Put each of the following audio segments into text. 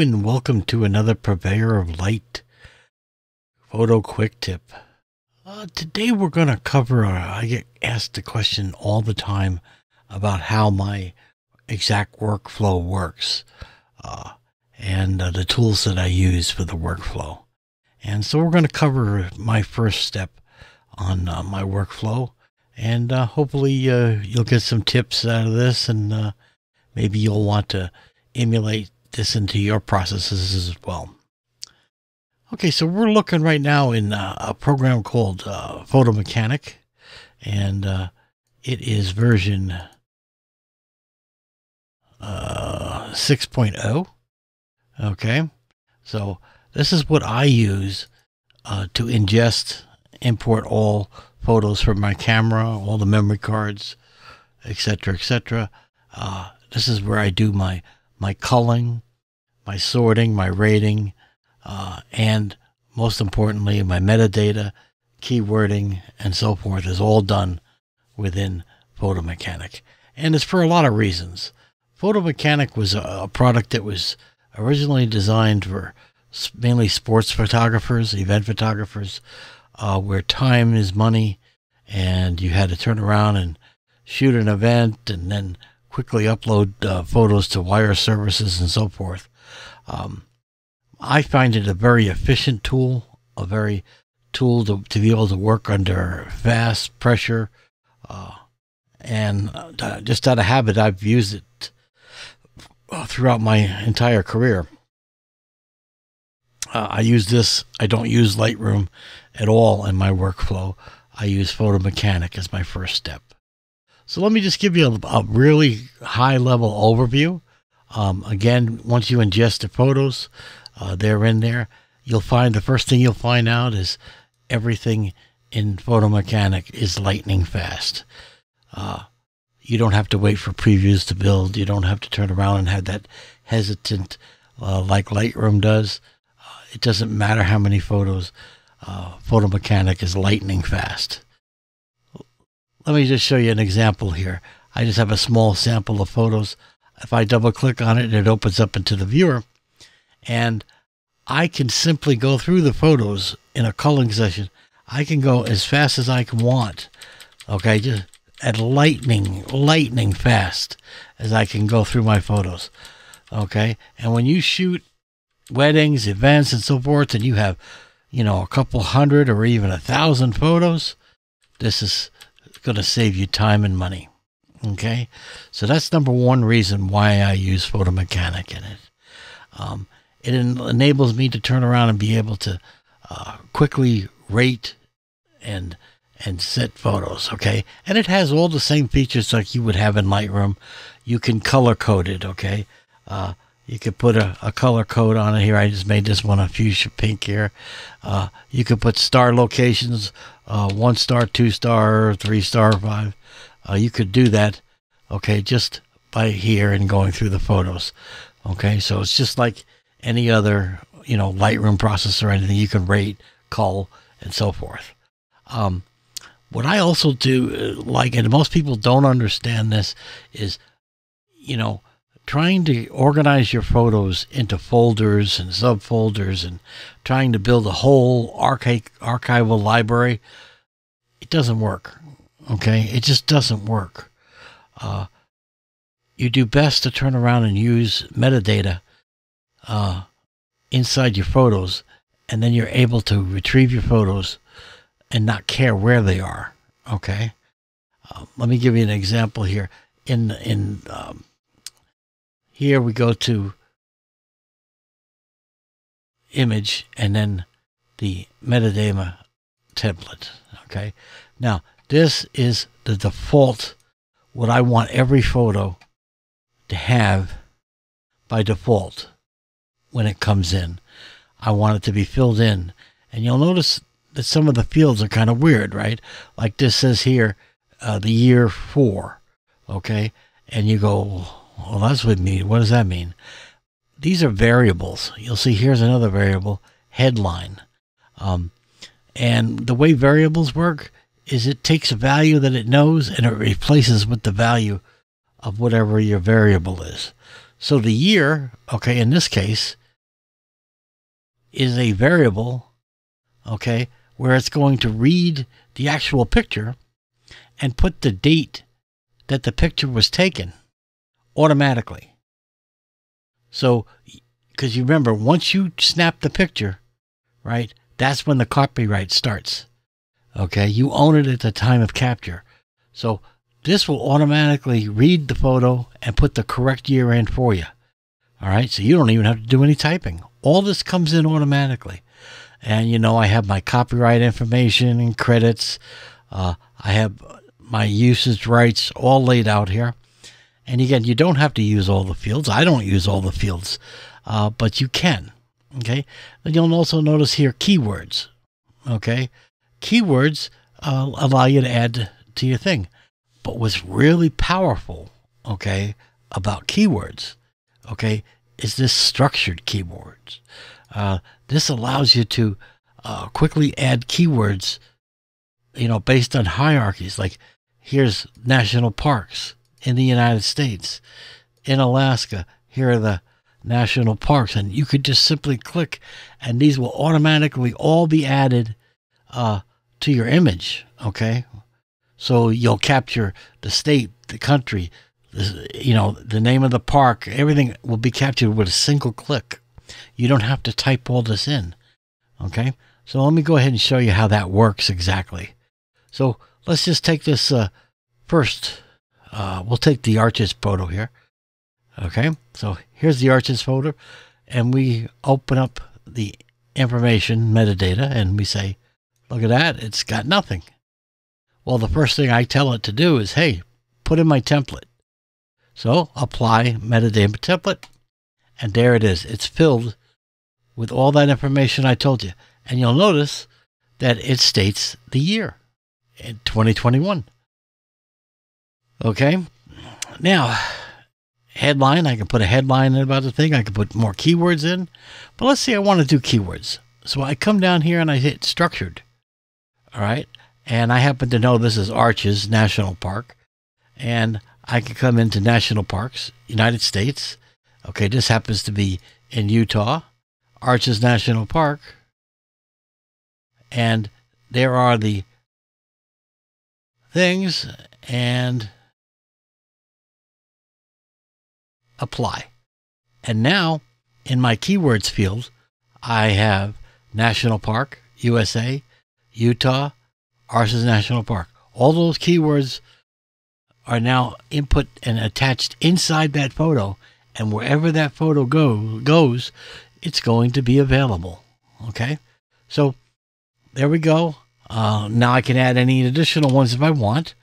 and welcome to another Purveyor of Light photo quick tip. Uh, today we're going to cover, uh, I get asked the question all the time about how my exact workflow works uh, and uh, the tools that I use for the workflow. And so we're going to cover my first step on uh, my workflow and uh, hopefully you'll get some tips out of this and maybe you'll want to emulate this into your processes as well. Okay, so we're looking right now in uh, a program called uh, Photo Mechanic, and uh, it is version uh, 6.0. Okay, so this is what I use uh, to ingest, import all photos from my camera, all the memory cards, etc., etc. Uh, this is where I do my my culling, my sorting, my rating, uh, and most importantly, my metadata, keywording, and so forth is all done within Mechanic. And it's for a lot of reasons. Mechanic was a, a product that was originally designed for mainly sports photographers, event photographers, uh, where time is money, and you had to turn around and shoot an event and then quickly upload uh, photos to wire services and so forth. Um, I find it a very efficient tool, a very tool to, to be able to work under vast pressure. Uh, and uh, just out of habit, I've used it uh, throughout my entire career. Uh, I use this, I don't use Lightroom at all in my workflow. I use Photo Mechanic as my first step. So let me just give you a, a really high level overview. Um, again, once you ingest the photos, uh, they're in there. You'll find the first thing you'll find out is everything in Photo Mechanic is lightning fast. Uh, you don't have to wait for previews to build. You don't have to turn around and have that hesitant uh, like Lightroom does. Uh, it doesn't matter how many photos. Uh, Photo Mechanic is lightning fast. Let me just show you an example here. I just have a small sample of photos. If I double click on it, it opens up into the viewer. And I can simply go through the photos in a culling session. I can go as fast as I can want. Okay, just at lightning, lightning fast as I can go through my photos. Okay, and when you shoot weddings, events, and so forth, and you have, you know, a couple hundred or even a thousand photos, this is going to save you time and money. Okay, so that's number one reason why I use Photo Mechanic in it. Um, it en enables me to turn around and be able to uh, quickly rate and and set photos. Okay, and it has all the same features like you would have in Lightroom. You can color code it. Okay, uh, you could put a, a, color code on it here. I just made this one a fuchsia pink here. Uh, you could put star locations, uh, one star, two star, three star, five. Uh, you could do that, okay, just by here and going through the photos. Okay, so it's just like any other, you know, Lightroom process or anything. You can rate, call, and so forth. Um, what I also do, uh, like, and most people don't understand this, is, you know, trying to organize your photos into folders and subfolders and trying to build a whole archaic, archival library, it doesn't work. Okay? It just doesn't work. Uh, you do best to turn around and use metadata uh, inside your photos, and then you're able to retrieve your photos and not care where they are. Okay? Uh, let me give you an example here. In, in um, here we go to image and then the metadata template. Okay. Now, this is the default, what I want every photo to have by default when it comes in. I want it to be filled in. And you'll notice that some of the fields are kind of weird, right? Like this says here, uh, the year four. Okay. And you go, well, that's what mean. What does that mean? These are variables. You'll see here's another variable, headline. Um, and the way variables work is it takes a value that it knows and it replaces with the value of whatever your variable is. So the year, okay, in this case, is a variable, okay, where it's going to read the actual picture and put the date that the picture was taken automatically. So, because you remember, once you snap the picture, right, that's when the copyright starts. Okay, you own it at the time of capture. So, this will automatically read the photo and put the correct year in for you. All right, so you don't even have to do any typing. All this comes in automatically. And you know, I have my copyright information and credits. Uh, I have my usage rights all laid out here. And again, you don't have to use all the fields. I don't use all the fields, uh, but you can. Okay. Then you'll also notice here keywords. Okay. Keywords uh, allow you to add to your thing. But what's really powerful, okay, about keywords, okay, is this structured keywords. Uh, this allows you to uh, quickly add keywords, you know, based on hierarchies. Like here's national parks, in the United States, in Alaska. Here are the national parks. And you could just simply click, and these will automatically all be added uh, to your image. Okay. So you'll capture the state, the country, the, you know, the name of the park, everything will be captured with a single click. You don't have to type all this in. Okay. So let me go ahead and show you how that works exactly. So let's just take this uh, first uh, we'll take the arches photo here. Okay, so here's the arches folder, and we open up the information metadata and we say, look at that, it's got nothing. Well, the first thing I tell it to do is, hey, put in my template. So apply metadata template, and there it is. It's filled with all that information I told you. And you'll notice that it states the year in 2021. Okay. Now, headline. I can put a headline in about the thing. I can put more keywords in. But let's say I want to do keywords. So I come down here and I hit structured. All right. And I happen to know this is Arches National Park. And I can come into national parks, United States. Okay. This happens to be in Utah, Arches National Park. And there are the things. And apply. And now in my keywords field, I have National Park, USA, Utah, Arces National Park. All those keywords are now input and attached inside that photo. And wherever that photo go, goes, it's going to be available. Okay. So there we go. Uh, now I can add any additional ones if I want.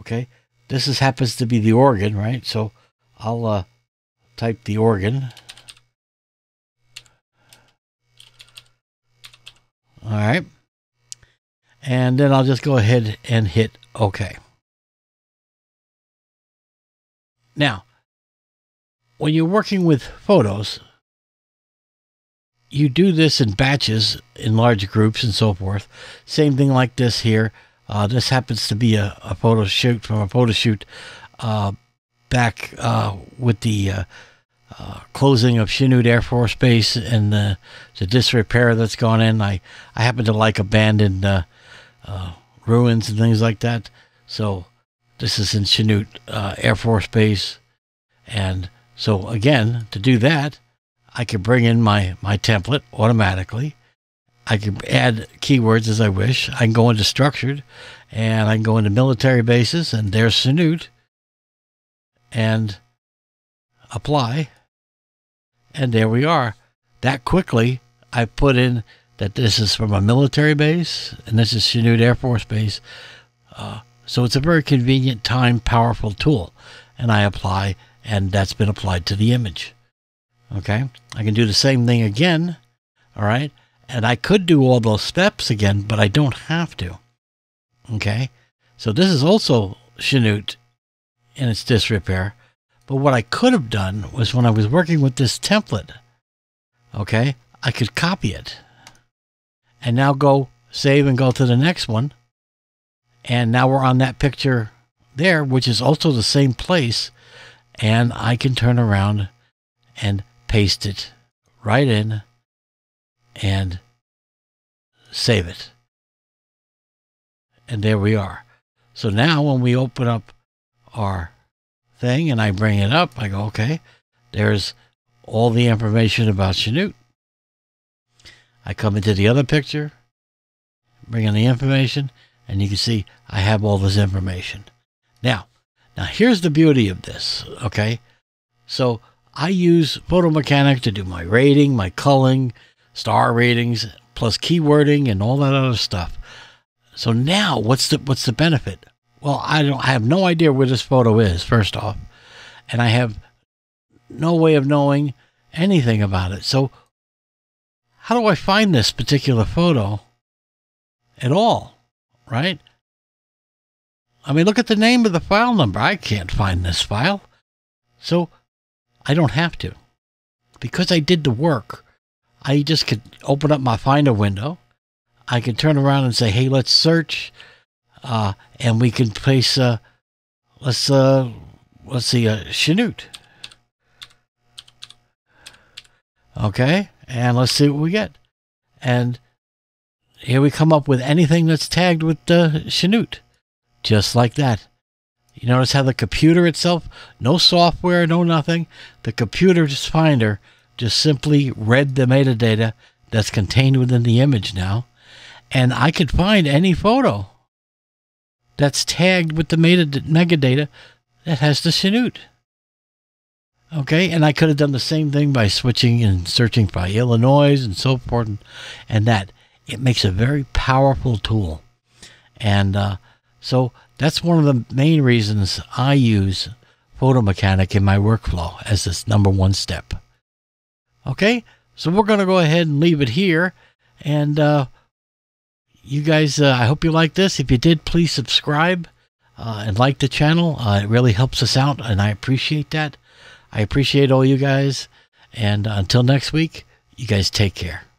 Okay. This is, happens to be the organ, right? So I'll uh, type the organ. All right. And then I'll just go ahead and hit OK. Now, when you're working with photos, you do this in batches, in large groups and so forth. Same thing like this here. Uh, this happens to be a, a, photo shoot from a photo shoot uh, back uh, with the uh, uh, closing of Chinook Air Force Base and the, the disrepair that's gone in. I, I happen to like abandoned uh, uh, ruins and things like that. So this is in Chinook uh, Air Force Base. And so again, to do that, I can bring in my, my template automatically. I can add keywords as I wish. I can go into structured and I can go into military bases and there's Chinook, and apply. And there we are. That quickly, I put in that this is from a military base and this is Chanute Air Force Base. Uh, so it's a very convenient, time powerful tool. And I apply, and that's been applied to the image. Okay, I can do the same thing again. All right, and I could do all those steps again, but I don't have to. Okay, so this is also Chanute in its disrepair. But what I could have done was when I was working with this template, okay, I could copy it and now go save and go to the next one. And now we're on that picture there, which is also the same place. And I can turn around and paste it right in and save it. And there we are. So now when we open up our thing and I bring it up. I go, okay, there's all the information about Chanute. I come into the other picture, bring in the information, and you can see I have all this information. Now, now here's the beauty of this, okay? So I use Photomechanic to do my rating, my culling, star ratings, plus keywording and all that other stuff. So now what's the what's the benefit? well, I don't. I have no idea where this photo is. First off, and I have no way of knowing anything about it. So, how do I find this particular photo at all? Right? I mean, look at the name of the file number. I can't find this file. So, I don't have to. Because I did the work, I just could open up my Finder window. I could turn around and say, hey, let's search uh, and we can place uh, let's uh, let's see a uh, chanute. Okay, and let's see what we get. And here we come up with anything that's tagged with uh, chanute, just like that. You notice how the computer itself, no software, no nothing. The computer just finder just simply read the metadata that's contained within the image now. And I could find any photo that's tagged with the data that has the Chanute. Okay, and I could have done the same thing by switching and searching by Illinois and so forth, and, and that it makes a very powerful tool. And uh, so that's one of the main reasons I use photo mechanic in my workflow as this number one step. Okay, so we're going to go ahead and leave it here. And uh, you guys, uh, I hope you like this. If you did, please subscribe uh, and like the channel. Uh, it really helps us out, and I appreciate that. I appreciate all you guys. And until next week, you guys take care.